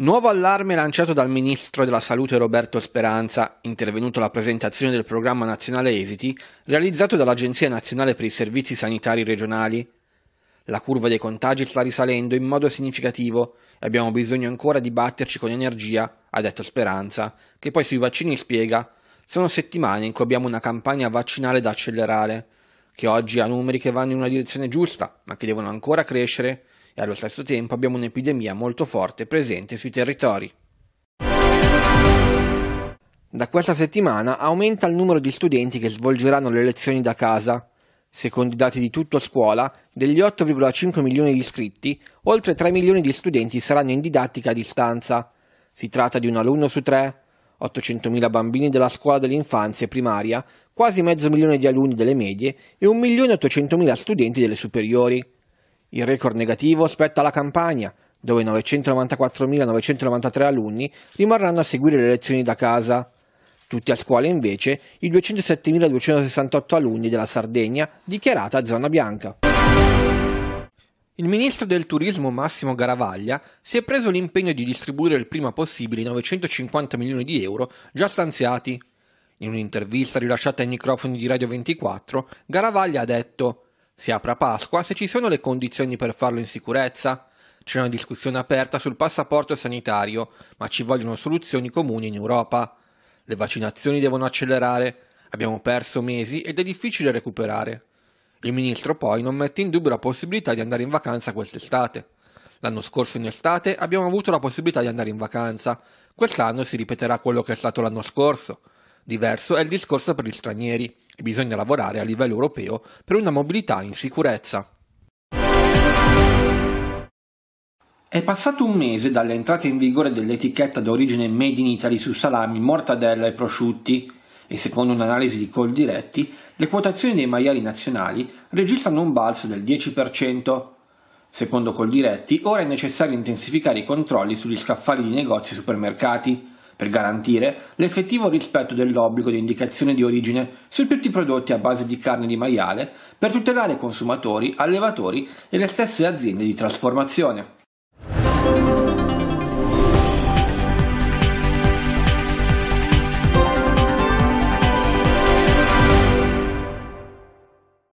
Nuovo allarme lanciato dal ministro della Salute Roberto Speranza, intervenuto alla presentazione del programma nazionale Esiti, realizzato dall'Agenzia nazionale per i servizi sanitari regionali. La curva dei contagi sta risalendo in modo significativo e abbiamo bisogno ancora di batterci con energia, ha detto Speranza, che poi sui vaccini spiega: Sono settimane in cui abbiamo una campagna vaccinale da accelerare, che oggi ha numeri che vanno in una direzione giusta, ma che devono ancora crescere e allo stesso tempo abbiamo un'epidemia molto forte presente sui territori. Da questa settimana aumenta il numero di studenti che svolgeranno le lezioni da casa. Secondo i dati di tutto scuola, degli 8,5 milioni di iscritti, oltre 3 milioni di studenti saranno in didattica a distanza. Si tratta di un alunno su tre, 800.000 bambini della scuola dell'infanzia e primaria, quasi mezzo milione di alunni delle medie e 1 milione 1.800.000 studenti delle superiori. Il record negativo spetta la Campania, dove 994.993 alunni rimarranno a seguire le lezioni da casa. Tutti a scuola invece i 207.268 alunni della Sardegna dichiarata zona bianca. Il ministro del turismo Massimo Garavaglia si è preso l'impegno di distribuire il prima possibile i 950 milioni di euro già stanziati. In un'intervista rilasciata ai microfoni di Radio 24, Garavaglia ha detto si apre a Pasqua se ci sono le condizioni per farlo in sicurezza? C'è una discussione aperta sul passaporto sanitario, ma ci vogliono soluzioni comuni in Europa. Le vaccinazioni devono accelerare, abbiamo perso mesi ed è difficile recuperare. Il ministro poi non mette in dubbio la possibilità di andare in vacanza quest'estate. L'anno scorso in estate abbiamo avuto la possibilità di andare in vacanza, quest'anno si ripeterà quello che è stato l'anno scorso. Diverso è il discorso per gli stranieri e bisogna lavorare a livello europeo per una mobilità in sicurezza. È passato un mese dall'entrata in vigore dell'etichetta d'origine Made in Italy su salami, mortadella e prosciutti e secondo un'analisi di Coldiretti le quotazioni dei maiali nazionali registrano un balzo del 10%. Secondo Coldiretti ora è necessario intensificare i controlli sugli scaffali di negozi e supermercati per garantire l'effettivo rispetto dell'obbligo di indicazione di origine su tutti i prodotti a base di carne di maiale per tutelare consumatori, allevatori e le stesse aziende di trasformazione.